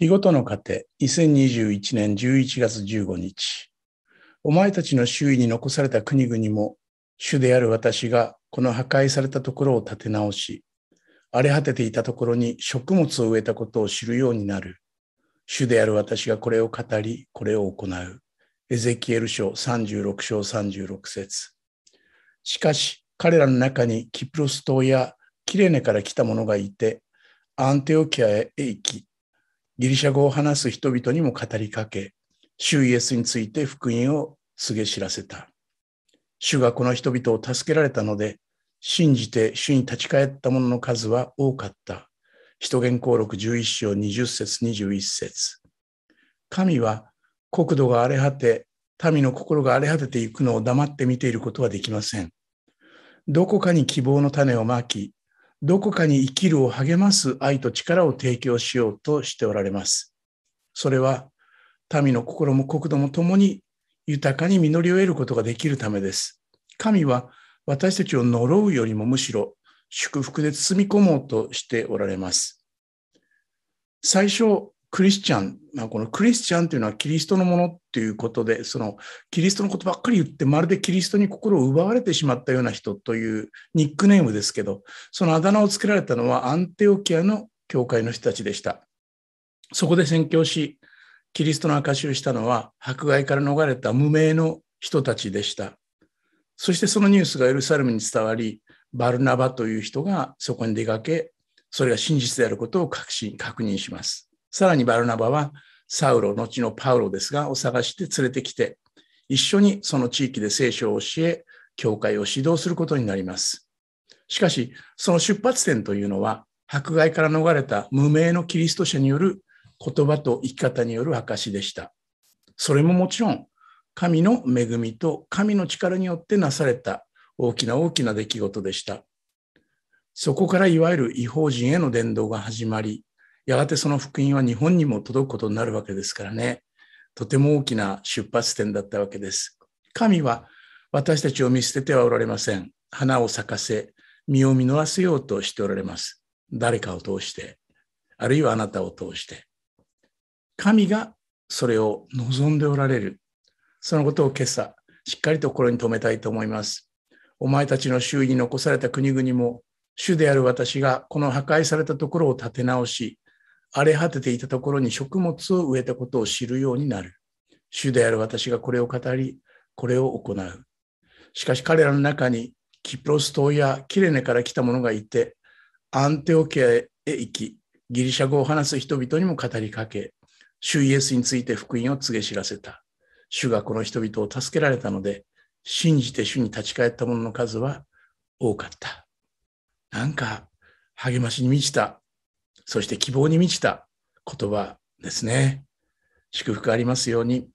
日ごとの糧、2021年11月15日。お前たちの周囲に残された国々も、主である私がこの破壊されたところを立て直し、荒れ果てていたところに食物を植えたことを知るようになる。主である私がこれを語り、これを行う。エゼキエル書36章36節しかし、彼らの中にキプロス島やキレネから来た者がいて、アンテオキアへ行き、ギリシャ語を話す人々にも語りかけ、主イエスについて福音を告げ知らせた。主がこの人々を助けられたので、信じて主に立ち返った者の数は多かった。人間言行録11章20節21節神は国土が荒れ果て、民の心が荒れ果てていくのを黙って見ていることはできません。どこかに希望の種をまき、どこかに生きるを励ます愛と力を提供しようとしておられます。それは、民の心も国土も共に豊かに実りを得ることができるためです。神は私たちを呪うよりもむしろ祝福で包み込もうとしておられます。最初、クリスチャン、まあ、このクリスチャンというのはキリストのものっていうことで、そのキリストのことばっかり言って、まるでキリストに心を奪われてしまったような人というニックネームですけど、そのあだ名をつけられたのはアンテオキアの教会の人たちでした。そこで宣教し、キリストの証しをしたのは、迫害から逃れた無名の人たちでした。そしてそのニュースがエルサレムに伝わり、バルナバという人がそこに出かけ、それが真実であることを確信確認します。さらにバルナバはサウロ、後のパウロですが、を探して連れてきて、一緒にその地域で聖書を教え、教会を指導することになります。しかし、その出発点というのは、迫害から逃れた無名のキリスト者による言葉と生き方による証でした。それももちろん、神の恵みと神の力によってなされた大きな大きな出来事でした。そこからいわゆる違法人への伝道が始まり、やがてその福音は日本にも届くことになるわけですからね、とても大きな出発点だったわけです。神は私たちを見捨ててはおられません。花を咲かせ、身を実らせようとしておられます。誰かを通して、あるいはあなたを通して。神がそれを望んでおられる。そのことを今朝、しっかりと心に留めたいと思います。お前たちの周囲に残された国々も、主である私がこの破壊されたところを立て直し、荒れ果てていたところに食物を植えたことを知るようになる。主である私がこれを語り、これを行う。しかし彼らの中にキプロス島やキレネから来た者がいて、アンテオケアへ行き、ギリシャ語を話す人々にも語りかけ、主イエスについて福音を告げ知らせた。主がこの人々を助けられたので、信じて主に立ち返った者の数は多かった。なんか励ましに満ちたそして希望に満ちた言葉ですね。祝福ありますように。